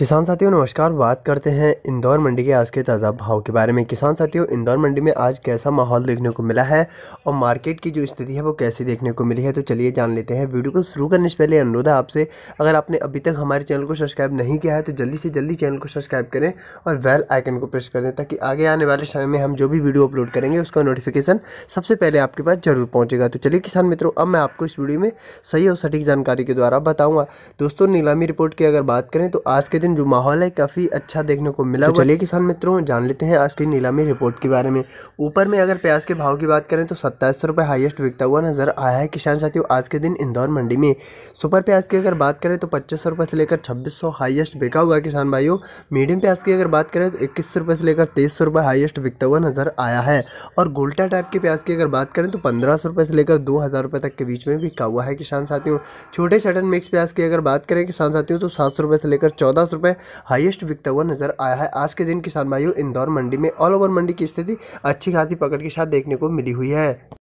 किसान साथियों नमस्कार बात करते हैं इंदौर मंडी के आज के ताज़ा भाव के बारे में किसान साथियों इंदौर मंडी में आज कैसा माहौल देखने को मिला है और मार्केट की जो स्थिति है वो कैसी देखने को मिली है तो चलिए जान लेते हैं वीडियो को शुरू करने से पहले अनुरोध है आपसे अगर आपने अभी तक हमारे चैनल को सब्सक्राइब नहीं किया है तो जल्दी से जल्दी चैनल को सब्सक्राइब करें और वेल आइकन को प्रेस करें ताकि आगे आने वाले समय में हम जो भी वीडियो अपलोड करेंगे उसका नोटिफिकेशन सबसे पहले आपके पास जरूर पहुँचेगा तो चलिए किसान मित्रों अब मैं आपको इस वीडियो में सही और सटीक जानकारी के द्वारा बताऊँगा दोस्तों नीलामी रिपोर्ट की अगर बात करें तो आज के दिन दिन जो माहौल है काफ़ी अच्छा देखने को मिला तो चलिए किसान मित्रों जान लेते हैं आज की नीलामी रिपोर्ट के बारे में ऊपर में अगर प्याज के भाव की बात करें तो सत्ताईस सौ रुपये हाईएस्ट बिकता हुआ नजर आया है किसान साथियों आज के दिन इंदौर मंडी में सुपर प्याज की अगर बात करें तो पच्चीस रुपये से लेकर छब्बीस सौ हाइएस्ट बिका हुआ किसान भाइयों मीडियम प्याज की अगर बात करें तो इक्कीस रुपये से लेकर तेईस सौ रुपये हाइएस्ट बिकता हुआ नजर आया है और गोल्टा टाइप के प्याज की अगर बात करें तो पंद्रह सौ से लेकर दो हज़ार तक के बीच में बिका हुआ है किसान साथियों छोटे शटन मिक्स प्याज की अगर बात करें किसान साथियों तो सात सौ से लेकर चौदह सौ रुपये हाईएस्ट बिकता हुआ नजर आया है आज के दिन किसान भाइयों इंदौर मंडी में ऑल ओवर मंडी की स्थिति अच्छी खासी पकड़ के साथ देखने को मिली हुई है